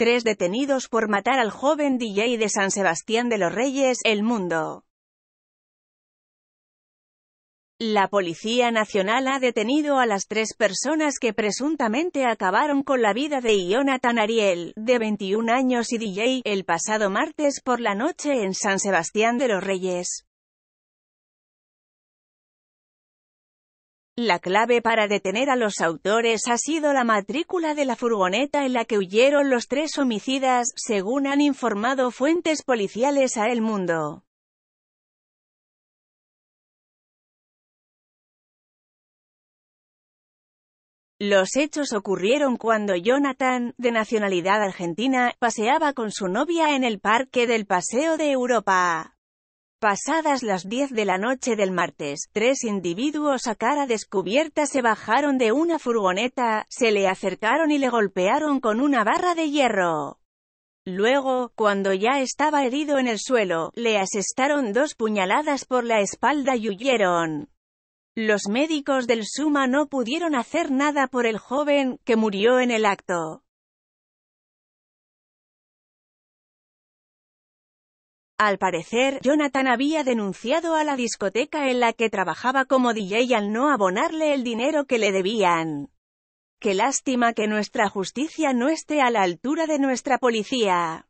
Tres detenidos por matar al joven DJ de San Sebastián de los Reyes, El Mundo. La Policía Nacional ha detenido a las tres personas que presuntamente acabaron con la vida de Jonathan Ariel, de 21 años y DJ, el pasado martes por la noche en San Sebastián de los Reyes. La clave para detener a los autores ha sido la matrícula de la furgoneta en la que huyeron los tres homicidas, según han informado fuentes policiales a El Mundo. Los hechos ocurrieron cuando Jonathan, de nacionalidad argentina, paseaba con su novia en el Parque del Paseo de Europa. Pasadas las 10 de la noche del martes, tres individuos a cara descubierta se bajaron de una furgoneta, se le acercaron y le golpearon con una barra de hierro. Luego, cuando ya estaba herido en el suelo, le asestaron dos puñaladas por la espalda y huyeron. Los médicos del Suma no pudieron hacer nada por el joven, que murió en el acto. Al parecer, Jonathan había denunciado a la discoteca en la que trabajaba como DJ al no abonarle el dinero que le debían. Qué lástima que nuestra justicia no esté a la altura de nuestra policía.